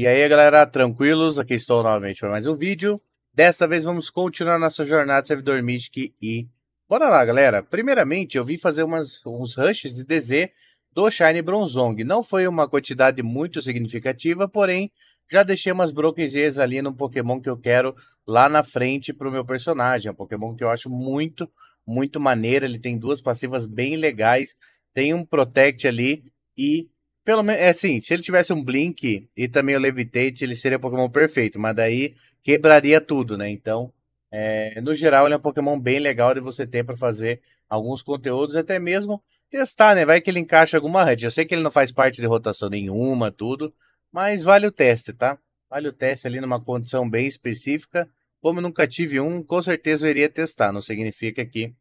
E aí galera, tranquilos? Aqui estou novamente para mais um vídeo. Desta vez vamos continuar nossa jornada de servidor Mystic e... Bora lá galera! Primeiramente eu vim fazer umas, uns rushes de DZ do Shine Bronzong. Não foi uma quantidade muito significativa, porém já deixei umas broquezinhas ali no Pokémon que eu quero lá na frente para o meu personagem. É um Pokémon que eu acho muito, muito maneiro. Ele tem duas passivas bem legais, tem um Protect ali e pelo menos, é assim, se ele tivesse um Blink e também o Levitate, ele seria o Pokémon perfeito, mas daí quebraria tudo, né? Então, é, no geral, ele é um Pokémon bem legal de você ter para fazer alguns conteúdos, até mesmo testar, né? Vai que ele encaixa alguma rede. Eu sei que ele não faz parte de rotação nenhuma, tudo, mas vale o teste, tá? Vale o teste ali numa condição bem específica. Como eu nunca tive um, com certeza eu iria testar. Não significa que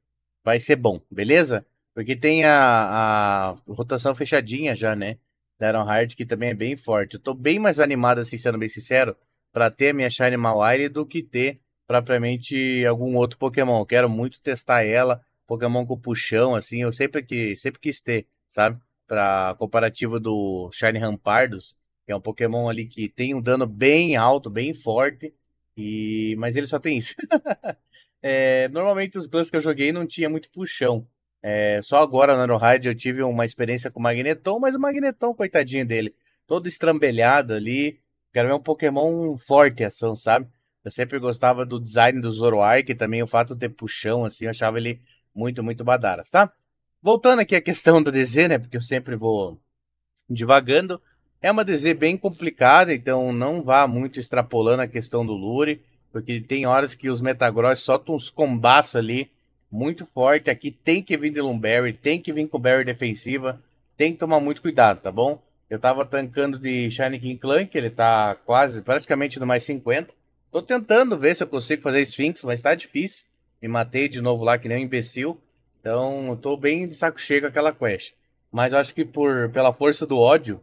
vai ser bom, beleza? Porque tem a, a rotação fechadinha já, né? da Iron Hard, que também é bem forte. Eu tô bem mais animado, assim, sendo bem sincero, para ter a minha Shiny Mawile do que ter propriamente algum outro Pokémon. Eu quero muito testar ela, Pokémon com puxão, assim, eu sempre que sempre quis ter, sabe? Para comparativo do Shiny Rampardos, que é um Pokémon ali que tem um dano bem alto, bem forte, e mas ele só tem isso. é, normalmente os clãs que eu joguei não tinha muito puxão. É, só agora na Aerohide eu tive uma experiência com o Magneton, mas o Magneton, coitadinho dele, todo estrambelhado ali. Quero ver um Pokémon forte ação, sabe? Eu sempre gostava do design do Zoroark, também o fato de ter puxão, assim, eu achava ele muito, muito badaras, tá? Voltando aqui à questão da DZ, né? Porque eu sempre vou divagando. É uma DZ bem complicada, então não vá muito extrapolando a questão do Lure, porque tem horas que os Metagross soltam uns combaços ali muito forte aqui. Tem que vir de Lumberry, tem que vir com Barry defensiva. Tem que tomar muito cuidado, tá bom? Eu tava tancando de Shining King Clank, ele tá quase, praticamente no mais 50. Tô tentando ver se eu consigo fazer Sphinx, mas tá difícil. Me matei de novo lá que nem um imbecil. Então, eu tô bem de saco cheio com aquela quest. Mas eu acho que por, pela força do ódio,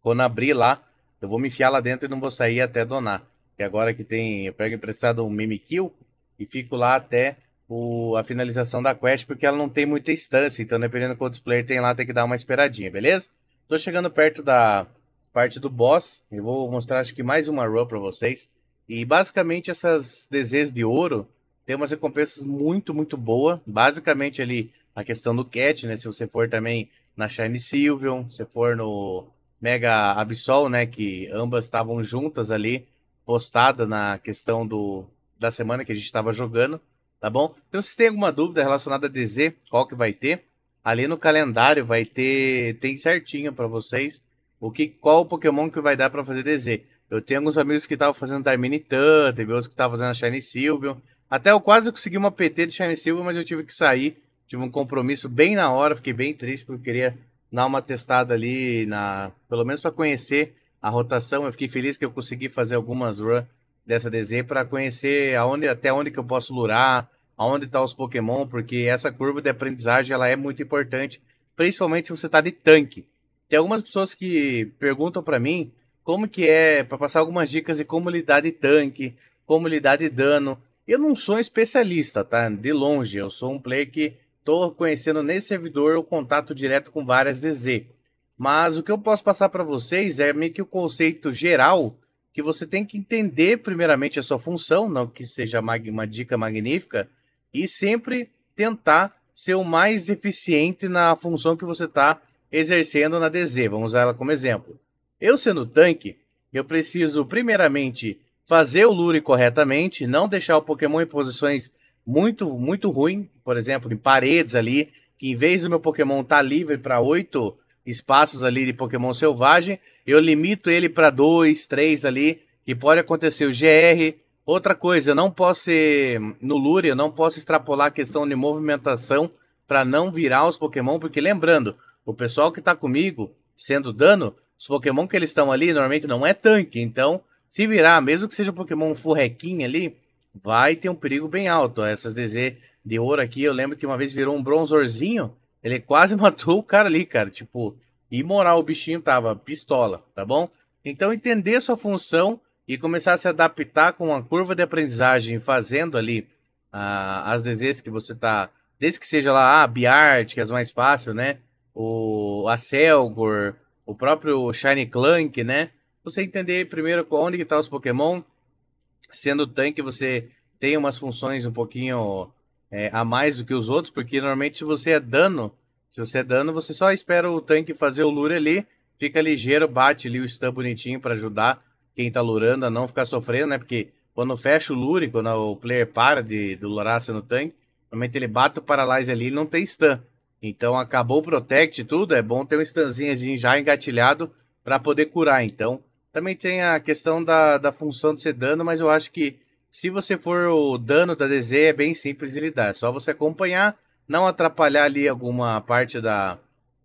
quando abrir lá, eu vou me enfiar lá dentro e não vou sair até donar. E agora que tem, eu pego emprestado um Mimikyu e fico lá até o, a finalização da quest, porque ela não tem muita instância. Então, dependendo do quantos player tem lá, tem que dar uma esperadinha, beleza? Tô chegando perto da parte do boss. Eu vou mostrar, acho que mais uma run para vocês. E basicamente, essas DZs de ouro tem umas recompensas muito, muito boa. Basicamente, ali a questão do cat, né? Se você for também na Shine Sylvion, se for no Mega Absol, né? Que ambas estavam juntas ali, postada na questão do, da semana que a gente estava jogando tá bom? Então, se tem alguma dúvida relacionada a DZ, qual que vai ter, ali no calendário vai ter, tem certinho para vocês o que, qual Pokémon que vai dar para fazer DZ. Eu tenho alguns amigos que estavam fazendo Tan, teve outros que estavam fazendo a Shiny Silvion. Até eu quase consegui uma PT de Shiny Silvio mas eu tive que sair. Tive um compromisso bem na hora, fiquei bem triste porque eu queria dar uma testada ali, na, pelo menos para conhecer a rotação. Eu fiquei feliz que eu consegui fazer algumas runs dessa DZ para conhecer aonde, até onde que eu posso lurar, aonde estão tá os Pokémon, porque essa curva de aprendizagem ela é muito importante, principalmente se você está de tanque. Tem algumas pessoas que perguntam para mim como que é, para passar algumas dicas de como lidar de tanque, como lidar de dano. Eu não sou especialista, tá? De longe, eu sou um player que estou conhecendo nesse servidor o contato direto com várias DZ. Mas o que eu posso passar para vocês é meio que o conceito geral que você tem que entender primeiramente a sua função, não que seja uma dica magnífica, e sempre tentar ser o mais eficiente na função que você está exercendo na DZ. Vamos usar ela como exemplo. Eu sendo tanque, eu preciso primeiramente fazer o lure corretamente, não deixar o Pokémon em posições muito muito ruim, por exemplo, em paredes ali, que em vez do meu Pokémon estar tá livre para oito espaços ali de Pokémon selvagem, eu limito ele para dois, três ali, e pode acontecer o GR. Outra coisa, eu não posso ser no Lure, eu não posso extrapolar a questão de movimentação para não virar os Pokémon, porque lembrando, o pessoal que está comigo, sendo dano, os Pokémon que eles estão ali normalmente não é tanque, então se virar, mesmo que seja um Pokémon furrequinho ali, vai ter um perigo bem alto. Essas DZ de ouro aqui, eu lembro que uma vez virou um bronzorzinho, ele quase matou o cara ali, cara. Tipo, e moral, o bichinho tava pistola, tá bom? Então, entender sua função e começar a se adaptar com a curva de aprendizagem, fazendo ali ah, as vezes que você tá. Desde que seja lá a ah, Biart, que é as mais fáceis, né? O a Selgor, o próprio Shiny Clank, né? Você entender primeiro onde que tá os Pokémon. Sendo tanque, você tem umas funções um pouquinho é, a mais do que os outros, porque normalmente se você é dano, se você é dano, você só espera o tanque fazer o lure ali, fica ligeiro, bate ali o stun bonitinho para ajudar quem tá lurando a não ficar sofrendo, né? Porque quando fecha o lure, quando o player para de, de lurar no tanque, normalmente ele bate o paralyze ali e não tem stun. Então acabou o protect e tudo, é bom ter um stunzinho já engatilhado para poder curar. Então também tem a questão da, da função de ser dano, mas eu acho que se você for o dano da DZ, é bem simples de lidar. É só você acompanhar não atrapalhar ali alguma parte da,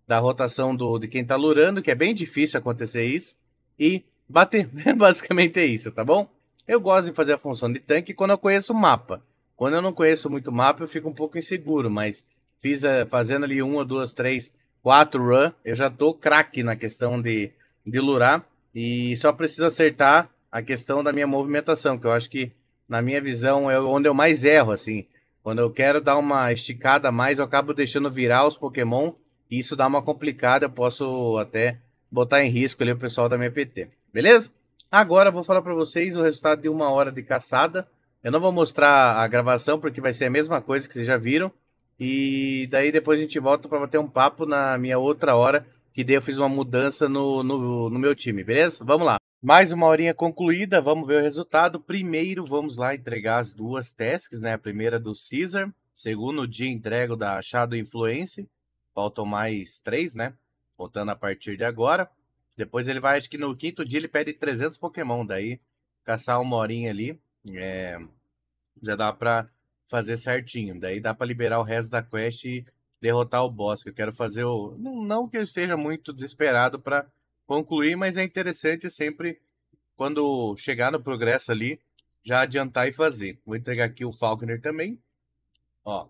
da rotação do, de quem está lurando, que é bem difícil acontecer isso, e bater. É basicamente é isso, tá bom? Eu gosto de fazer a função de tanque quando eu conheço o mapa. Quando eu não conheço muito o mapa, eu fico um pouco inseguro, mas fiz a, fazendo ali uma, duas, três, quatro run, eu já tô craque na questão de, de lurar e só preciso acertar a questão da minha movimentação, que eu acho que, na minha visão, é onde eu mais erro, assim. Quando eu quero dar uma esticada a mais, eu acabo deixando virar os Pokémon. E isso dá uma complicada. Eu posso até botar em risco ali o pessoal da minha PT. Beleza? Agora eu vou falar para vocês o resultado de uma hora de caçada. Eu não vou mostrar a gravação porque vai ser a mesma coisa que vocês já viram. E daí depois a gente volta para bater um papo na minha outra hora e daí eu fiz uma mudança no, no, no meu time, beleza? Vamos lá. Mais uma horinha concluída, vamos ver o resultado. Primeiro, vamos lá entregar as duas tasks, né? A primeira do Caesar, segundo dia entrego da Shadow Influence. Faltam mais três, né? Contando a partir de agora. Depois ele vai, acho que no quinto dia ele pede 300 Pokémon. Daí, caçar uma horinha ali, é... já dá pra fazer certinho. Daí dá pra liberar o resto da quest e derrotar o boss, eu quero fazer o. Não, não que eu esteja muito desesperado para concluir, mas é interessante sempre, quando chegar no progresso ali, já adiantar e fazer. Vou entregar aqui o Falconer também. Ó,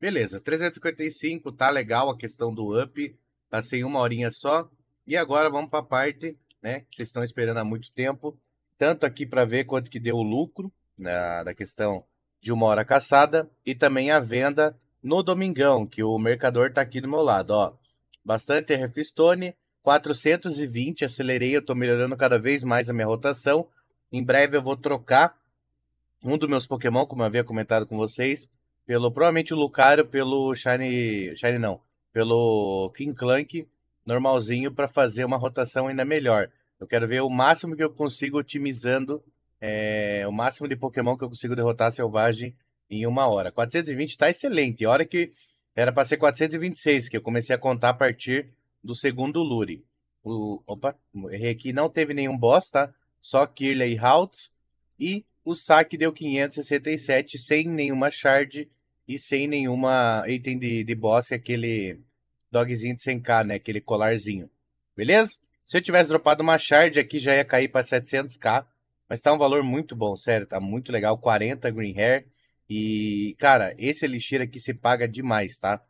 beleza, 355, tá legal a questão do up, passei uma horinha só. E agora vamos para a parte, né, que vocês estão esperando há muito tempo, tanto aqui para ver quanto que deu o lucro na, né, na questão de uma hora caçada e também a venda no domingão, que o mercador tá aqui do meu lado, ó. Bastante Refistone, 420, acelerei, eu tô melhorando cada vez mais a minha rotação. Em breve eu vou trocar um dos meus Pokémon, como eu havia comentado com vocês, pelo provavelmente o Lucario, pelo Shiny, Shiny não, pelo King Clank normalzinho para fazer uma rotação ainda melhor. Eu quero ver o máximo que eu consigo otimizando é, o máximo de Pokémon que eu consigo derrotar selvagem em uma hora. 420 está excelente. A hora que era para ser 426, que eu comecei a contar a partir do segundo Lure. O, opa, errei aqui. Não teve nenhum boss, tá? Só kirley e E o saque deu 567 sem nenhuma shard e sem nenhuma item de, de boss, que é aquele dogzinho de 100k, né? Aquele colarzinho. Beleza? Se eu tivesse dropado uma shard aqui, já ia cair para 700k. Mas tá um valor muito bom, sério. Tá muito legal. 40 green hair. E, cara, esse elixir aqui se paga demais, tá?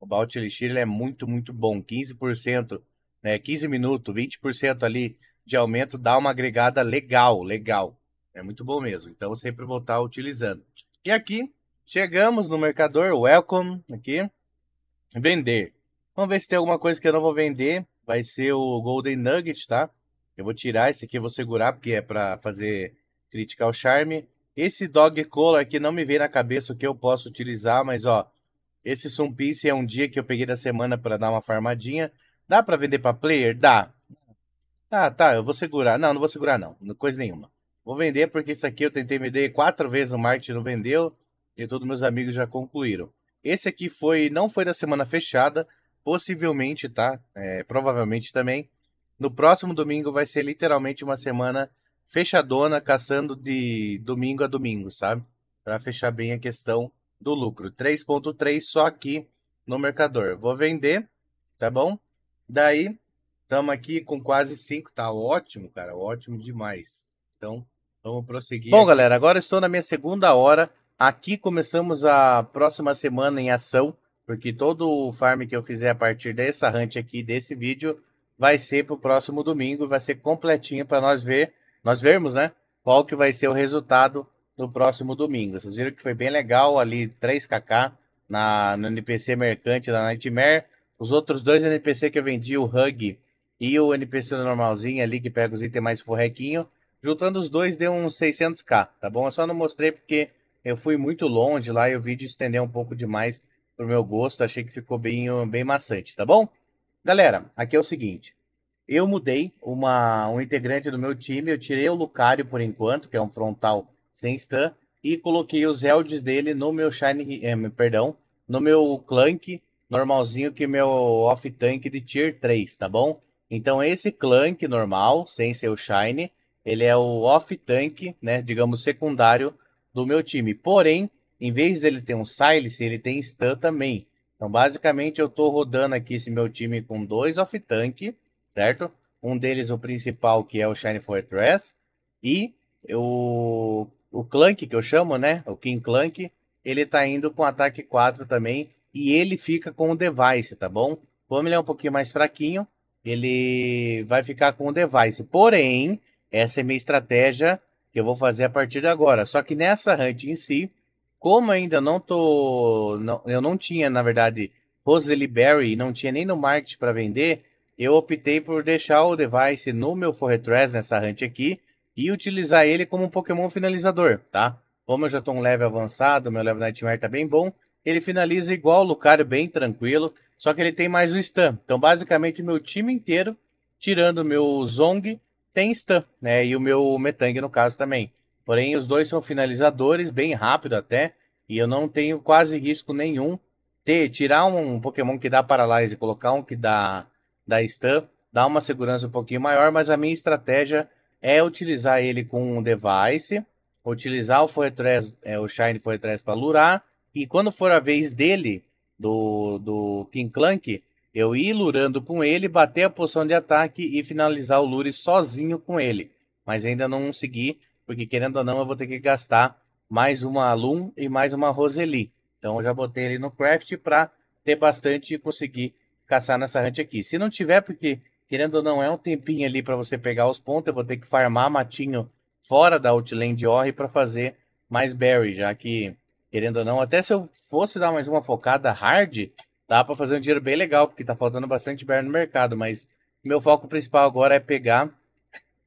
O Balt Elixir é muito, muito bom. 15%, né? 15 minutos, 20% ali de aumento dá uma agregada legal, legal. É muito bom mesmo. Então, sempre vou estar tá utilizando. E aqui, chegamos no mercador, welcome, aqui. Vender. Vamos ver se tem alguma coisa que eu não vou vender. Vai ser o Golden Nugget, tá? Eu vou tirar esse aqui, vou segurar, porque é para fazer criticar o charme. Esse dog collar aqui não me veio na cabeça o que eu posso utilizar, mas ó, esse Sun Piece é um dia que eu peguei da semana para dar uma farmadinha. Dá para vender para player? Dá. Ah, tá, eu vou segurar. Não, não vou segurar não, coisa nenhuma. Vou vender porque isso aqui eu tentei vender quatro vezes no marketing, não vendeu, e todos meus amigos já concluíram. Esse aqui foi, não foi da semana fechada, possivelmente, tá? É, provavelmente também. No próximo domingo vai ser literalmente uma semana fechadona, caçando de domingo a domingo, sabe? Para fechar bem a questão do lucro. 3.3 só aqui no mercador. Vou vender, tá bom? Daí, estamos aqui com quase 5, tá ótimo, cara, ótimo demais. Então, vamos prosseguir. Bom, aqui. galera, agora estou na minha segunda hora. Aqui começamos a próxima semana em ação, porque todo o farm que eu fizer a partir dessa hunt aqui, desse vídeo, vai ser para o próximo domingo, vai ser completinho para nós ver nós vermos, né? Qual que vai ser o resultado do próximo domingo. Vocês viram que foi bem legal ali, 3kk na, no NPC mercante da Nightmare. Os outros dois NPC que eu vendi, o Hug e o NPC normalzinho ali, que pega os itens mais forrequinho, juntando os dois deu uns 600k, tá bom? Eu só não mostrei porque eu fui muito longe lá e o vídeo estendeu um pouco demais pro meu gosto, achei que ficou bem, bem maçante, tá bom? Galera, aqui é o seguinte, eu mudei uma, um integrante do meu time, eu tirei o Lucario por enquanto, que é um frontal sem stun, e coloquei os Eldes dele no meu Shine, eh, perdão, no meu Clank normalzinho, que meu off-tank de Tier 3, tá bom? Então esse Clank normal, sem ser o Shine, ele é o off-tank, né, digamos, secundário do meu time. Porém, em vez dele ter um Silas, ele tem stun também. Então basicamente eu tô rodando aqui esse meu time com dois off-tank, certo? Um deles, o principal, que é o Shine Fortress, e o, o Clank, que eu chamo, né? O King Clank, ele tá indo com ataque 4 também, e ele fica com o device, tá bom? Como ele é um pouquinho mais fraquinho, ele vai ficar com o device. Porém, essa é minha estratégia que eu vou fazer a partir de agora. Só que nessa hunt em si, como ainda não tô. Não, eu não tinha, na verdade, Rosely Berry, não tinha nem no market para vender, eu optei por deixar o device no meu Forretress nessa hunt aqui e utilizar ele como um Pokémon finalizador, tá? Como eu já estou um level avançado, meu level Nightmare tá bem bom, ele finaliza igual o Lucario, bem tranquilo, só que ele tem mais um stun. Então, basicamente, meu time inteiro, tirando o meu Zong, tem stun, né? E o meu Metang, no caso, também. Porém, os dois são finalizadores, bem rápido até, e eu não tenho quase risco nenhum. Ter, tirar um Pokémon que dá Paralyze e colocar um que dá da Stan, dá uma segurança um pouquinho maior, mas a minha estratégia é utilizar ele com um device, utilizar o Foretress, é, o Shine Foretress para lurar, e quando for a vez dele, do, do King Clank, eu ir lurando com ele, bater a poção de ataque e finalizar o lure sozinho com ele. Mas ainda não consegui, porque querendo ou não, eu vou ter que gastar mais uma Loom e mais uma Roseli. Então eu já botei ele no craft para ter bastante e conseguir caçar nessa hunt aqui. Se não tiver, porque, querendo ou não, é um tempinho ali para você pegar os pontos, eu vou ter que farmar matinho fora da outland Orre para fazer mais berry, já que, querendo ou não, até se eu fosse dar mais uma focada hard, dá para fazer um dinheiro bem legal, porque tá faltando bastante berry no mercado, mas meu foco principal agora é pegar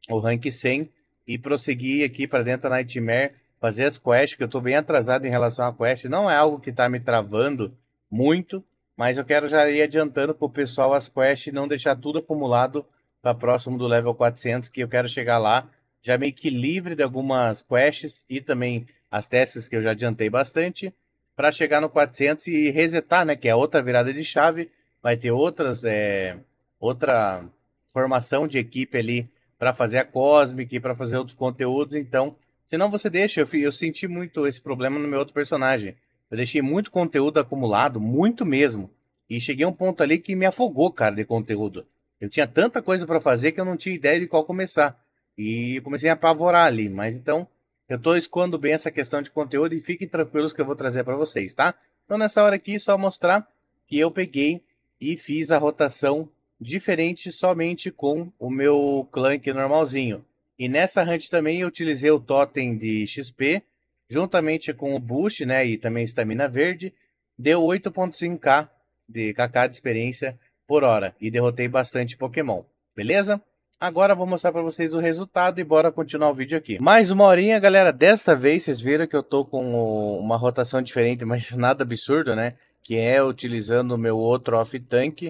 o rank 100 e prosseguir aqui para dentro da Nightmare, fazer as quests, que eu estou bem atrasado em relação à quest, não é algo que está me travando muito, mas eu quero já ir adiantando pro pessoal as quests e não deixar tudo acumulado para próximo do level 400, que eu quero chegar lá já meio que livre de algumas quests e também as testes que eu já adiantei bastante, para chegar no 400 e resetar, né? Que é outra virada de chave, vai ter outras, é, outra formação de equipe ali para fazer a Cosmic, para fazer outros conteúdos, então, senão você deixa, eu, eu senti muito esse problema no meu outro personagem. Eu deixei muito conteúdo acumulado, muito mesmo. E cheguei a um ponto ali que me afogou, cara, de conteúdo. Eu tinha tanta coisa para fazer que eu não tinha ideia de qual começar. E comecei a apavorar ali. Mas então, eu estou escondo bem essa questão de conteúdo e fiquem tranquilos que eu vou trazer para vocês, tá? Então, nessa hora aqui, só mostrar que eu peguei e fiz a rotação diferente somente com o meu clã normalzinho. E nessa hunt também eu utilizei o totem de XP juntamente com o Boost, né, e também Estamina Verde, deu 8.5k de KK de experiência por hora e derrotei bastante Pokémon, beleza? Agora vou mostrar para vocês o resultado e bora continuar o vídeo aqui. Mais uma horinha, galera. Dessa vez vocês viram que eu tô com uma rotação diferente, mas nada absurdo, né? Que é utilizando o meu outro off tank.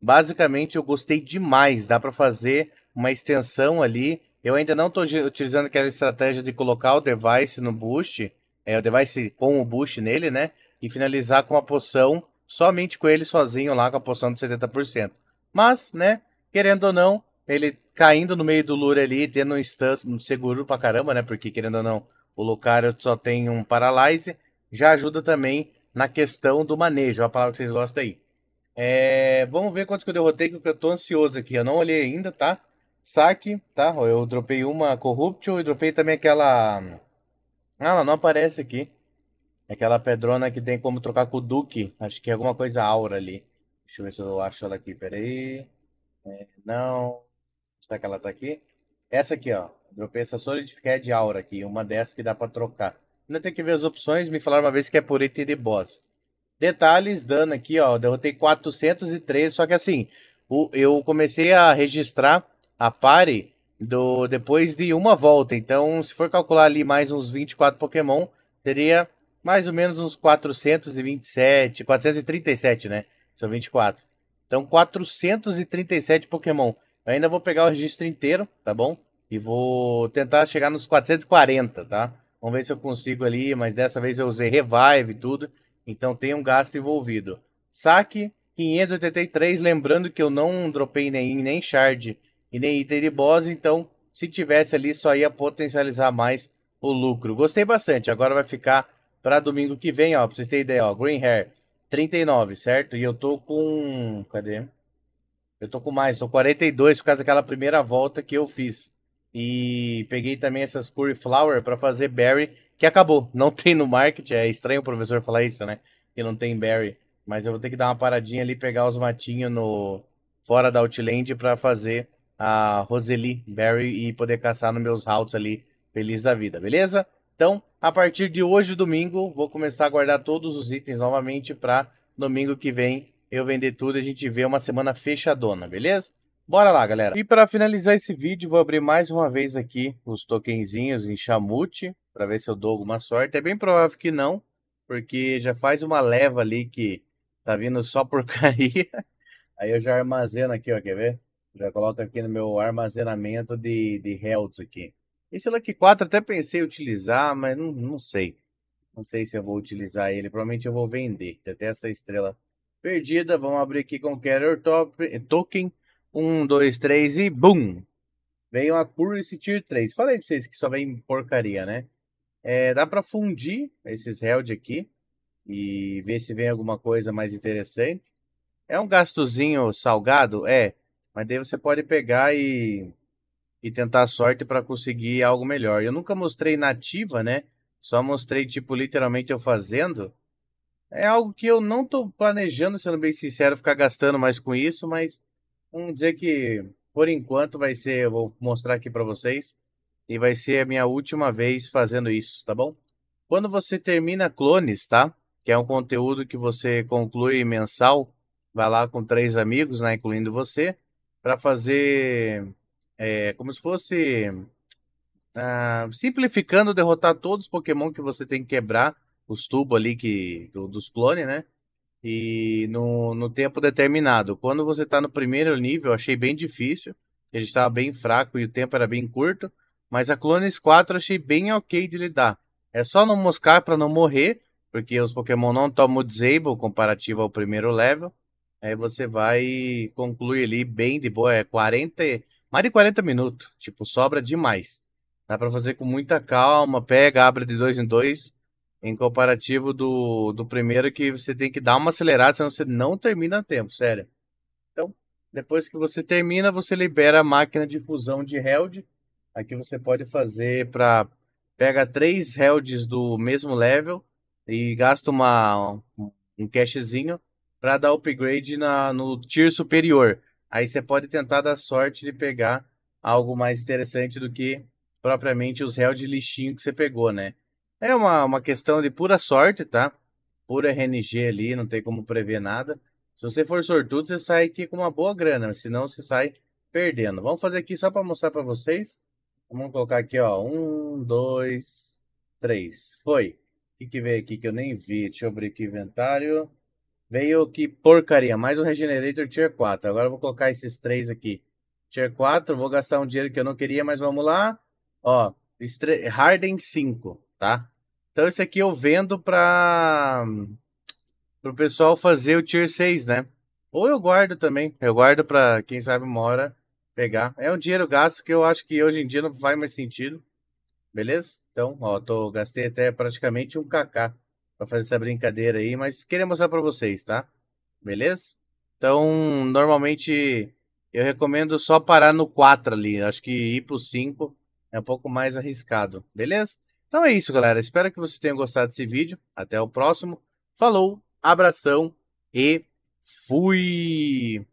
Basicamente eu gostei demais, dá para fazer uma extensão ali eu ainda não estou utilizando aquela estratégia de colocar o device no boost, é, o device com o boost nele, né? E finalizar com a poção somente com ele sozinho lá com a poção de 70%. Mas, né, querendo ou não, ele caindo no meio do lure ali, tendo um instante seguro pra caramba, né? Porque querendo ou não, o Lucario só tem um paralyze, já ajuda também na questão do manejo, é a palavra que vocês gostam aí. É, vamos ver quantos que eu derrotei, que eu tô ansioso aqui. Eu não olhei ainda, tá? saque, tá? Eu dropei uma Corruption e dropei também aquela. Ah, ela não aparece aqui. Aquela pedrona que tem como trocar com o Duque. Acho que é alguma coisa aura ali. Deixa eu ver se eu acho ela aqui. Peraí. É, não. Será que ela tá aqui? Essa aqui, ó. Dropei essa Solidified Aura aqui. Uma dessas que dá pra trocar. Ainda tem que ver as opções. Me falaram uma vez que é por item de boss. Detalhes, dano aqui, ó. Derrotei 403. Só que assim, eu comecei a registrar a pare do, depois de uma volta. Então, se for calcular ali mais uns 24 Pokémon, teria mais ou menos uns 427, 437, né? São 24. Então, 437 Pokémon. Eu ainda vou pegar o registro inteiro, tá bom? E vou tentar chegar nos 440, tá? Vamos ver se eu consigo ali, mas dessa vez eu usei Revive e tudo. Então tem um gasto envolvido. Saque 583, lembrando que eu não dropei nem, nem shard e nem item de boss, então se tivesse ali só ia potencializar mais o lucro. Gostei bastante, agora vai ficar para domingo que vem, ó, pra vocês terem ideia, ó, Green Hair 39, certo? E eu tô com, cadê? Eu tô com mais, tô 42 por causa daquela primeira volta que eu fiz. E peguei também essas curry flower para fazer berry, que acabou. Não tem no market, é estranho o professor falar isso, né? Que não tem berry. Mas eu vou ter que dar uma paradinha ali, pegar os matinhos no fora da Outland para fazer a Roseli Barry e poder caçar nos meus routes ali, feliz da vida, beleza? Então, a partir de hoje, domingo, vou começar a guardar todos os itens novamente para domingo que vem eu vender tudo e a gente vê uma semana fechadona, beleza? Bora lá, galera. E para finalizar esse vídeo, vou abrir mais uma vez aqui os tokenzinhos em Chamute para ver se eu dou alguma sorte. É bem provável que não, porque já faz uma leva ali que tá vindo só porcaria. Aí eu já armazeno aqui, ó, quer ver? Já coloco aqui no meu armazenamento de, de health aqui. Esse Lucky 4 até pensei em utilizar, mas não, não sei. Não sei se eu vou utilizar ele. Provavelmente eu vou vender. Tem até essa estrela perdida. Vamos abrir aqui com Carrier Top, eh, Token. Um, dois, três e BUM! Veio a Currency Tier 3. Falei pra vocês que só vem porcaria, né? É, dá pra fundir esses held aqui. E ver se vem alguma coisa mais interessante. É um gastozinho salgado? É. Mas daí você pode pegar e, e tentar a sorte para conseguir algo melhor. Eu nunca mostrei nativa, né? Só mostrei, tipo, literalmente eu fazendo. É algo que eu não tô planejando, sendo bem sincero, ficar gastando mais com isso, mas vamos dizer que por enquanto vai ser, eu vou mostrar aqui para vocês, e vai ser a minha última vez fazendo isso, tá bom? Quando você termina clones, tá? Que é um conteúdo que você conclui mensal, vai lá com três amigos, né, incluindo você, para fazer é, como se fosse uh, simplificando derrotar todos os Pokémon que você tem que quebrar os tubos ali que do, dos clones, né? E no, no tempo determinado. Quando você tá no primeiro nível, eu achei bem difícil. Ele estava bem fraco e o tempo era bem curto. Mas a Clones 4 eu achei bem ok de lidar. É só não moscar para não morrer, porque os Pokémon não tomam o disable comparativo ao primeiro level. Aí você vai conclui ali bem de boa, é 40, mais de 40 minutos, tipo, sobra demais. Dá para fazer com muita calma, pega, abre de dois em dois, em comparativo do, do primeiro que você tem que dar uma acelerada, senão você não termina a tempo, sério. Então, depois que você termina, você libera a máquina de fusão de Held. Aqui você pode fazer para pega três Helds do mesmo level e gasta uma um cashzinho para dar upgrade na, no tier superior. Aí você pode tentar dar sorte de pegar algo mais interessante do que propriamente os réus de lixinho que você pegou, né? É uma, uma questão de pura sorte, tá? Pura RNG ali, não tem como prever nada. Se você for sortudo, você sai aqui com uma boa grana, senão você sai perdendo. Vamos fazer aqui só para mostrar para vocês. Vamos colocar aqui, ó, um, dois, três, foi. O que, que veio aqui que eu nem vi? Deixa eu abrir aqui o inventário. Veio que porcaria, mais um Regenerator Tier 4. Agora eu vou colocar esses três aqui. Tier 4, vou gastar um dinheiro que eu não queria, mas vamos lá. Ó, Estre... Harden 5, tá? Então esse aqui eu vendo para o pessoal fazer o Tier 6, né? Ou eu guardo também, eu guardo para quem sabe uma hora pegar. É um dinheiro gasto que eu acho que hoje em dia não faz mais sentido. Beleza? Então, ó, tô, gastei até praticamente um kk para fazer essa brincadeira aí, mas queria mostrar para vocês, tá? Beleza? Então, normalmente eu recomendo só parar no 4 ali, acho que ir pro 5 é um pouco mais arriscado, beleza? Então é isso, galera. Espero que vocês tenham gostado desse vídeo. Até o próximo. Falou, abração e fui!